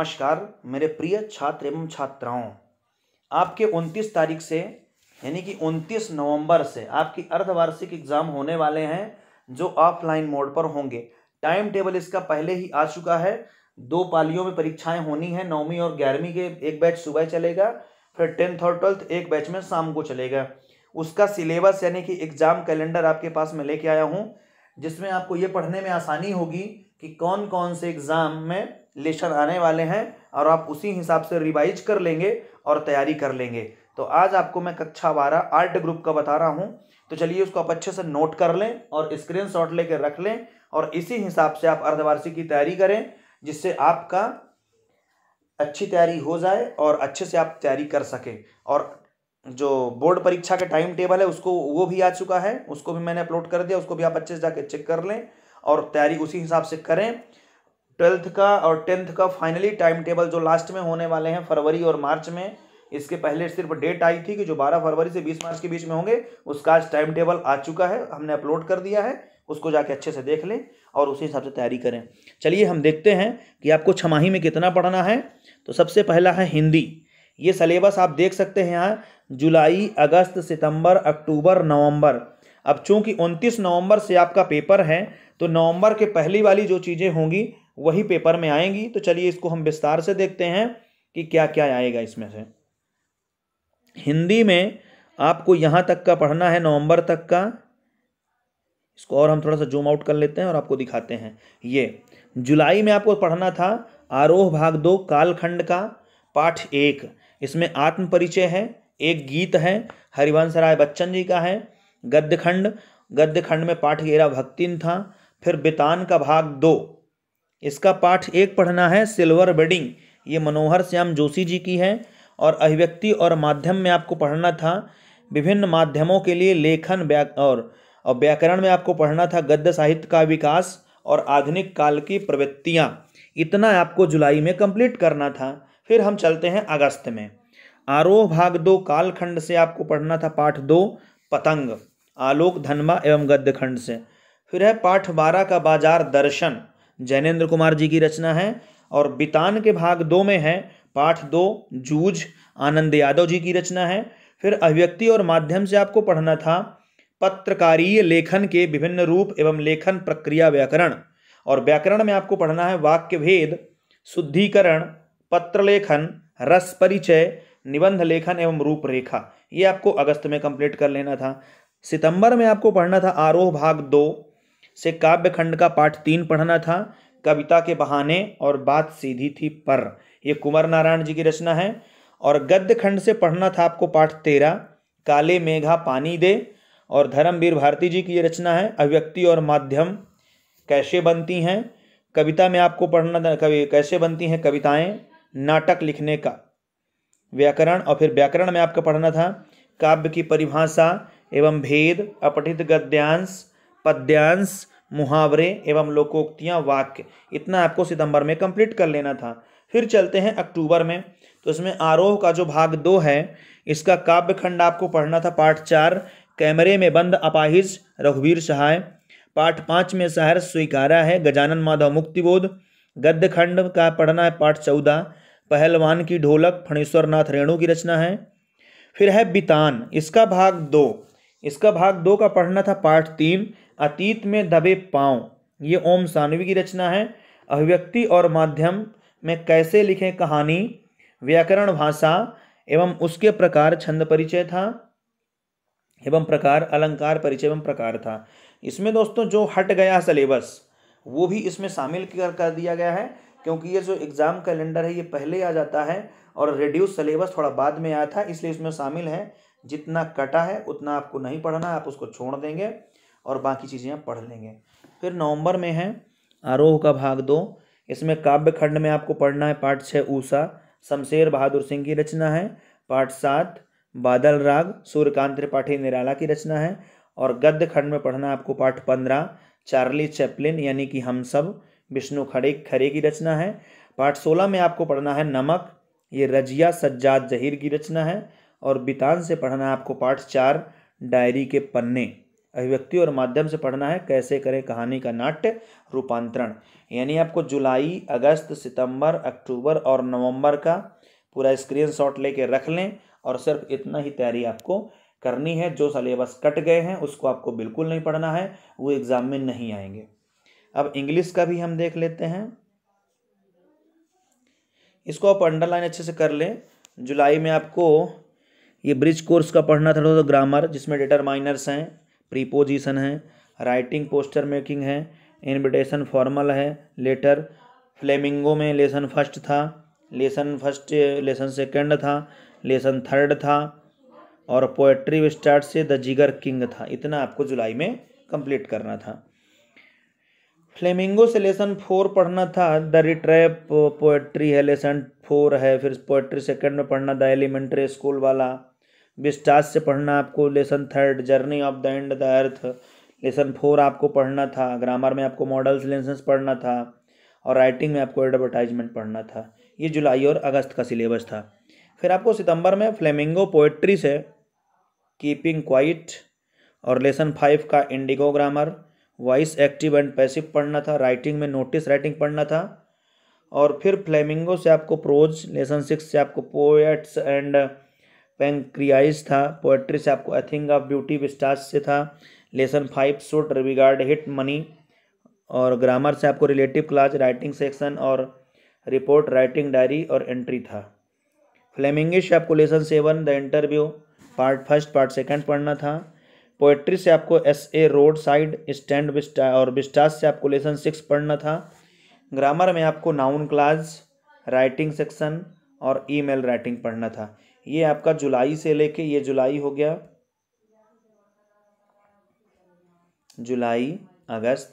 नमस्कार मेरे प्रिय छात्र एवं छात्राओं आपके 29 तारीख से यानी कि 29 नवंबर से आपकी अर्धवार्षिक एग्जाम होने वाले हैं जो ऑफलाइन मोड पर होंगे टाइम टेबल इसका पहले ही आ चुका है दो पालियों में परीक्षाएं होनी है नौवीं और ग्यारहवीं के एक बैच सुबह चलेगा फिर टेंथ और ट्वेल्थ एक बैच में शाम को चलेगा उसका सिलेबस यानी कि एग्ज़ाम कैलेंडर आपके पास मैं लेके आया हूँ जिसमें आपको ये पढ़ने में आसानी होगी कि कौन कौन से एग्ज़ाम में लेसन आने वाले हैं और आप उसी हिसाब से रिवाइज कर लेंगे और तैयारी कर लेंगे तो आज आपको मैं कक्षा बारह आर्ट ग्रुप का बता रहा हूँ तो चलिए उसको आप अच्छे से नोट कर लें और स्क्रीन शॉट ले रख लें और इसी हिसाब से आप अर्धवार्षिक की तैयारी करें जिससे आपका अच्छी तैयारी हो जाए और अच्छे से आप तैयारी कर सकें और जो बोर्ड परीक्षा का टाइम टेबल है उसको वो भी आ चुका है उसको भी मैंने अपलोड कर दिया उसको भी आप अच्छे से जाके चेक कर लें और तैयारी उसी हिसाब से करें ट्वेल्थ का और टेंथ का फाइनली टाइम टेबल जो लास्ट में होने वाले हैं फरवरी और मार्च में इसके पहले सिर्फ डेट आई थी कि जो 12 फरवरी से 20 मार्च के बीच में होंगे उसका आज टाइम टेबल आ चुका है हमने अपलोड कर दिया है उसको जाके अच्छे से देख लें और उसी हिसाब से तैयारी करें चलिए हम देखते हैं कि आपको छमाही में कितना पढ़ना है तो सबसे पहला है हिंदी ये सलेबस आप देख सकते हैं यहाँ जुलाई अगस्त सितंबर अक्टूबर नवम्बर अब चूँकि उनतीस नवम्बर से आपका पेपर है तो नवम्बर के पहली वाली जो चीज़ें होंगी वही पेपर में आएंगी तो चलिए इसको हम विस्तार से देखते हैं कि क्या क्या आएगा इसमें से हिंदी में आपको यहाँ तक का पढ़ना है नवंबर तक का इसको और हम थोड़ा सा जूम आउट कर लेते हैं और आपको दिखाते हैं ये जुलाई में आपको पढ़ना था आरोह भाग दो कालखंड का पाठ एक इसमें आत्म परिचय है एक गीत है हरिवंश राय बच्चन जी का है गद्य खंड गद्य खंड में पाठ गेरा भक्तिन था फिर बितान का भाग दो इसका पाठ एक पढ़ना है सिल्वर वेडिंग ये मनोहर श्याम जोशी जी की है और अभिव्यक्ति और माध्यम में आपको पढ़ना था विभिन्न माध्यमों के लिए लेखन व्या और और व्याकरण में आपको पढ़ना था गद्य साहित्य का विकास और आधुनिक काल की प्रवृत्तियाँ इतना आपको जुलाई में कंप्लीट करना था फिर हम चलते हैं अगस्त में आरोह भाग दो कालखंड से आपको पढ़ना था पाठ दो पतंग आलोक धनबा एवं गद्य खंड से फिर है पाठ बारह का बाजार दर्शन जैनेन्द्र कुमार जी की रचना है और बितान के भाग दो में है पाठ दो जूझ आनंद यादव जी की रचना है फिर अभिव्यक्ति और माध्यम से आपको पढ़ना था पत्रकारीय लेखन के विभिन्न रूप एवं लेखन प्रक्रिया व्याकरण और व्याकरण में आपको पढ़ना है वाक्य भेद शुद्धिकरण पत्रलेखन रस परिचय निबंध लेखन एवं रूपरेखा ये आपको अगस्त में कंप्लीट कर लेना था सितंबर में आपको पढ़ना था आरोह भाग दो से काव्य खंड का पाठ तीन पढ़ना था कविता के बहाने और बात सीधी थी पर यह कुंवर नारायण जी की रचना है और गद्य खंड से पढ़ना था आपको पाठ तेरह काले मेघा पानी दे और धर्मवीर भारती जी की ये रचना है अभिव्यक्ति और माध्यम कैसे बनती हैं कविता में आपको पढ़ना कवि कैसे बनती हैं कविताएं नाटक लिखने का व्याकरण और फिर व्याकरण में आपका पढ़ना था काव्य की परिभाषा एवं भेद अपठित गद्यांश पद्यांश मुहावरे एवं लोकोक्तियाँ वाक्य इतना आपको सितंबर में कंप्लीट कर लेना था फिर चलते हैं अक्टूबर में तो इसमें आरोह का जो भाग दो है इसका काव्य खंड आपको पढ़ना था पाठ चार कैमरे में बंद अपाहिज रघुवीर सहाय पाठ पाँच में शहर स्वीकारा है गजानन माधव मुक्तिबोध गद्य खंड का पढ़ना है पाठ चौदह पहलवान की ढोलक फणेश्वर नाथ रेणु की रचना है फिर है बितान इसका भाग दो इसका भाग दो का पढ़ना था पाठ तीन अतीत में दबे पाँव ये ओम सानवी की रचना है अभिव्यक्ति और माध्यम में कैसे लिखें कहानी व्याकरण भाषा एवं उसके प्रकार छंद परिचय था एवं प्रकार अलंकार परिचय एवं प्रकार था इसमें दोस्तों जो हट गया सिलेबस वो भी इसमें शामिल कर कर दिया गया है क्योंकि ये जो एग्ज़ाम कैलेंडर है ये पहले आ जाता है और रिड्यूस सिलेबस थोड़ा बाद में आया था इसलिए इसमें शामिल है जितना कटा है उतना आपको नहीं पढ़ना आप उसको छोड़ देंगे और बाकी चीज़ें आप पढ़ लेंगे फिर नवंबर में है आरोह का भाग दो इसमें काव्य खंड में आपको पढ़ना है पाठ छः ऊषा शमशेर बहादुर सिंह की रचना है पाठ सात बादल राग सूर्यकांत त्रिपाठी निराला की रचना है और गद्य खंड में पढ़ना आपको पाठ पंद्रह चार्ली चैपलिन यानी कि हम सब विष्णु खड़े खरे की रचना है पाठ सोलह में आपको पढ़ना है नमक ये रजिया सज्जाद जहीर की रचना है और बितान से पढ़ना है आपको पाठ चार डायरी के पन्ने अभिव्यक्ति और माध्यम से पढ़ना है कैसे करें कहानी का नाट्य रूपांतरण यानी आपको जुलाई अगस्त सितंबर अक्टूबर और नवंबर का पूरा स्क्रीन शॉट लेके रख लें और सिर्फ इतना ही तैयारी आपको करनी है जो सलेबस कट गए हैं उसको आपको बिल्कुल नहीं पढ़ना है वो एग्ज़ाम में नहीं आएंगे अब इंग्लिश का भी हम देख लेते हैं इसको आप अंडरलाइन अच्छे से कर लें जुलाई में आपको ये ब्रिज कोर्स का पढ़ना था थोड़ा ग्रामर जिसमें माइनर्स हैं प्रीपोजिशन है राइटिंग पोस्टर मेकिंग है इन्विटेशन फॉर्मल है लेटर फ्लेमिंगो में लेसन फर्स्ट था लेसन फर्स्ट लेसन सेकंड था लेसन थर्ड था और पोएट्री स्टार्ट से द जिगर किंग था इतना आपको जुलाई में कंप्लीट करना था फ्लेमिंगो से लेसन फोर पढ़ना था द रिट्रैप पोएट्री है लेसन फोर है फिर पोएट्री सेकंड में पढ़ना द एलिमेंट्री स्कूल वाला विस्टास से पढ़ना आपको lesson third journey of the end the earth lesson four आपको पढ़ना था ग्रामर में आपको मॉडल्स लेसन्स पढ़ना था और राइटिंग में आपको एडवर्टाइजमेंट पढ़ना था ये जुलाई और अगस्त का सिलेबस था फिर आपको सितंबर में फ्लेमिंगो पोएट्री से कीपिंग क्वाइट और लेसन फाइव का Indigo grammar voice active and passive पढ़ना था राइटिंग में नोटिस राइटिंग पढ़ना था और फिर फ्लेमिंगो से आपको प्रोज लेसन सिक्स से आपको पोएट्स एंड पेंक्रियाइज था पोएट्री से आपको I think of beauty Vistas से था lesson five should regard hit money और ग्रामर से आपको रिलेटिव क्लास राइटिंग सेक्शन और रिपोर्ट राइटिंग डायरी और एंट्री था फ्लेमिंगिश आपको lesson seven the interview part first part second पढ़ना था पोएट्री से आपको as a roadside stand vista और विस्टास से आपको लेसन सिक्स पढ़ना था ग्रामर में आपको नाउन क्लास राइटिंग सेक्शन और ईमेल राइटिंग पढ़ना था ये आपका जुलाई से लेके ये जुलाई हो गया जुलाई अगस्त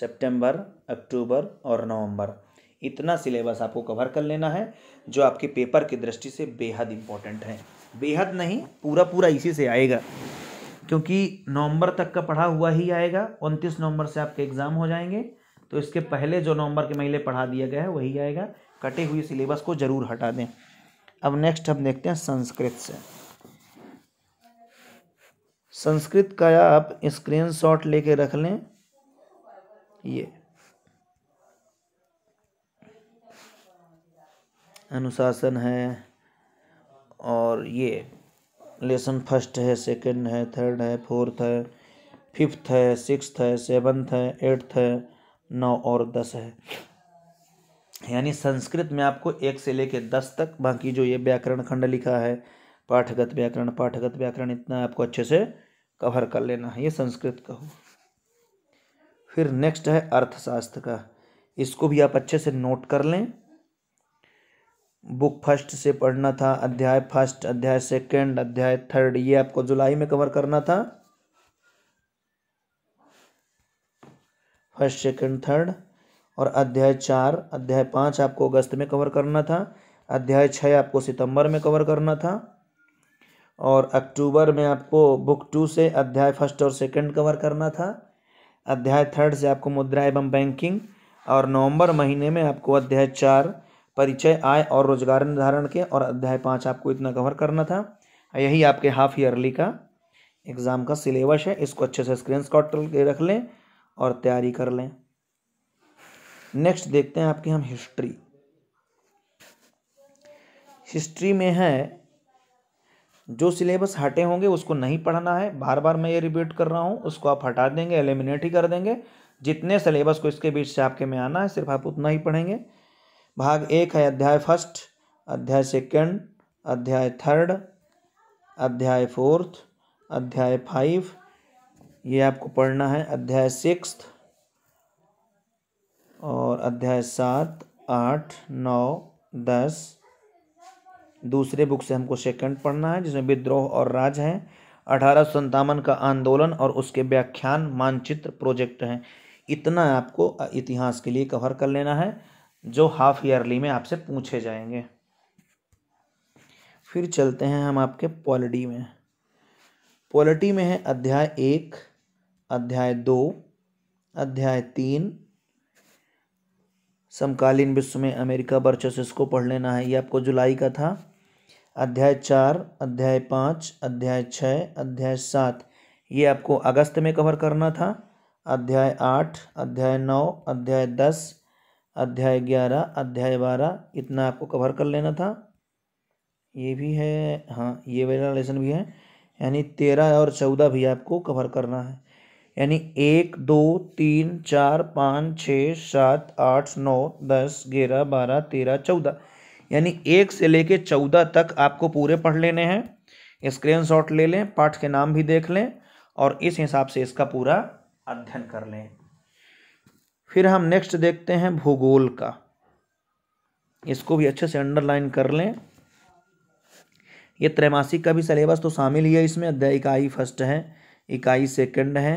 सितंबर, अक्टूबर और नवंबर इतना सिलेबस आपको कवर कर लेना है जो आपके पेपर की दृष्टि से बेहद इंपॉर्टेंट है बेहद नहीं पूरा पूरा इसी से आएगा क्योंकि नवंबर तक का पढ़ा हुआ ही आएगा उनतीस नवंबर से आपके एग्ज़ाम हो जाएंगे तो इसके पहले जो नवंबर के महीने पढ़ा दिया गया है वही आएगा कटे हुए सिलेबस को ज़रूर हटा दें अब नेक्स्ट हम देखते हैं संस्कृत से संस्कृत का आप स्क्रीनशॉट लेके रख लें ये अनुशासन है और ये लेसन फर्स्ट है सेकंड है थर्ड है फोर्थ है फिफ्थ है सिक्स्थ है सेवन्थ है एट्थ है नौ और दस है यानी संस्कृत में आपको एक से लेके दस तक बाकी जो ये व्याकरण खंड लिखा है पाठगत व्याकरण पाठगत व्याकरण इतना आपको अच्छे से कवर कर लेना है ये संस्कृत का हो फिर नेक्स्ट है अर्थशास्त्र का इसको भी आप अच्छे से नोट कर लें बुक फर्स्ट से पढ़ना था अध्याय फर्स्ट अध्याय सेकंड अध्याय थर्ड ये आपको जुलाई में कवर करना था फर्स्ट सेकंड थर्ड और अध्याय चार अध्याय पाँच आपको अगस्त में कवर करना था अध्याय छः आपको सितंबर में कवर करना था और अक्टूबर में आपको बुक टू से अध्याय फर्स्ट और सेकंड कवर करना था अध्याय थर्ड से आपको मुद्रा एवं बैंकिंग और नवंबर महीने में आपको अध्याय चार परिचय आय और रोजगार निर्धारण के और अध्याय पाँच आपको इतना कवर करना था यही आपके हाफ ईयरली का एग्ज़ाम का सिलेबस है इसको अच्छे से स्क्रीन शॉट रख लें और तैयारी कर लें नेक्स्ट देखते हैं आपकी हम हिस्ट्री हिस्ट्री में है जो सिलेबस हटे होंगे उसको नहीं पढ़ना है बार बार मैं ये रिपीट कर रहा हूँ उसको आप हटा देंगे एलिमिनेट ही कर देंगे जितने सिलेबस को इसके बीच से आपके में आना है सिर्फ आप उतना ही पढ़ेंगे भाग एक है अध्याय फर्स्ट अध्याय सेकंड अध्याय थर्ड अध्याय फोर्थ अध्याय फाइव ये आपको पढ़ना है अध्याय सिक्स्थ और अध्याय सात आठ नौ दस दूसरे बुक से हमको सेकंड पढ़ना है जिसमें विद्रोह और राज हैं अठारह संतावन का आंदोलन और उसके व्याख्यान मानचित्र प्रोजेक्ट हैं इतना आपको इतिहास के लिए कवर कर लेना है जो हाफ ईयरली में आपसे पूछे जाएंगे फिर चलते हैं हम आपके पॉलिटी में पॉलिटी में है अध्याय एक अध्याय दो अध्याय तीन समकालीन विश्व में अमेरिका वर्चस्व इसको पढ़ लेना है ये आपको जुलाई का था अध्याय चार अध्याय पाँच अध्याय छः अध्याय सात ये आपको अगस्त में कवर करना था अध्याय आठ अध्याय नौ अध्याय दस अध्याय ग्यारह अध्याय बारह इतना आपको कवर कर लेना था ये भी है हाँ ये वाला लेसन भी है यानी तेरह और चौदह भी आपको कवर करना है यानी एक दो तीन चार पाँच छः सात आठ नौ दस ग्यारह बारह तेरह चौदह यानी एक से लेके चौदह तक आपको पूरे पढ़ लेने हैं स्क्रीन शॉट ले लें पाठ के नाम भी देख लें और इस हिसाब से इसका पूरा अध्ययन कर लें फिर हम नेक्स्ट देखते हैं भूगोल का इसको भी अच्छे से अंडरलाइन कर लें ये त्रैमासिक का भी सिलेबस तो शामिल ही है इसमें अध्याय इकाई फर्स्ट है इकाई सेकंड है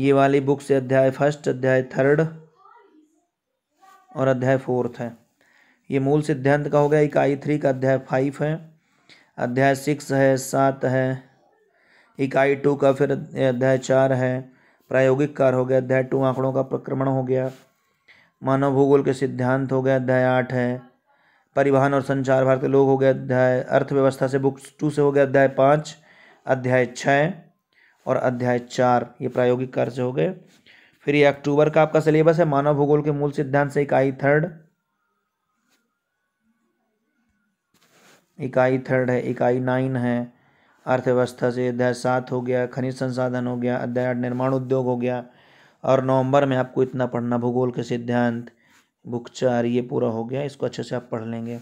ये वाली बुक से अध्याय फर्स्ट अध्याय थर्ड और अध्याय फोर्थ है ये मूल सिद्धांत का हो गया इकाई थ्री का अध्याय फाइव है अध्याय सिक्स है सात है इकाई टू का फिर अध्याय चार है प्रायोगिक कार हो गया अध्याय टू आंकड़ों का प्रक्रमण हो गया मानव भूगोल के सिद्धांत हो गया अध्याय आठ है परिवहन और संचार भारतीय लोग हो गया अध्याय अर्थव्यवस्था से बुक टू से हो गया अध्याय पाँच अध्याय छः और अध्याय चार ये प्रायोगिक कार्य हो गए फिर ये अक्टूबर का आपका सिलेबस है मानव भूगोल के मूल सिद्धांत से इकाई थर्ड इकाई थर्ड है इकाई नाइन है अर्थव्यवस्था से अध्याय सात हो गया खनिज संसाधन हो गया अध्याय आठ निर्माण उद्योग हो गया और नवंबर में आपको इतना पढ़ना भूगोल के सिद्धांत बुक चार ये पूरा हो गया इसको अच्छे से आप पढ़ लेंगे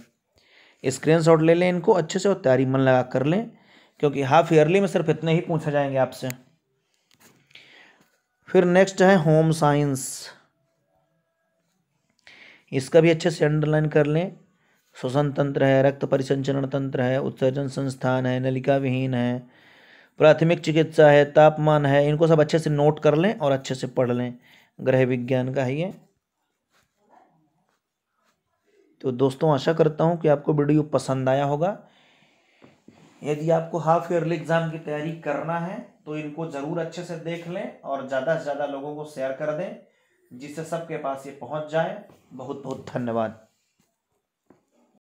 स्क्रीनशॉट ले लें इनको अच्छे से और तैयारी मन लगा कर लें क्योंकि हाफ ईयरली में सिर्फ इतने ही पूछे जाएंगे आपसे फिर नेक्स्ट है होम साइंस इसका भी अच्छे से अंडरलाइन कर लें श्वसन तंत्र है रक्त परिसंचरण तंत्र है उत्सर्जन संस्थान है नलिका विहीन है प्राथमिक चिकित्सा है तापमान है इनको सब अच्छे से नोट कर लें और अच्छे से पढ़ लें ग्रह विज्ञान का है ये तो दोस्तों आशा करता हूँ कि आपको वीडियो पसंद आया होगा यदि आपको हाफ ईयरली एग्ज़ाम की तैयारी करना है तो इनको ज़रूर अच्छे से देख लें और ज़्यादा से ज़्यादा लोगों को शेयर कर दें जिससे सबके पास ये पहुंच जाए बहुत बहुत धन्यवाद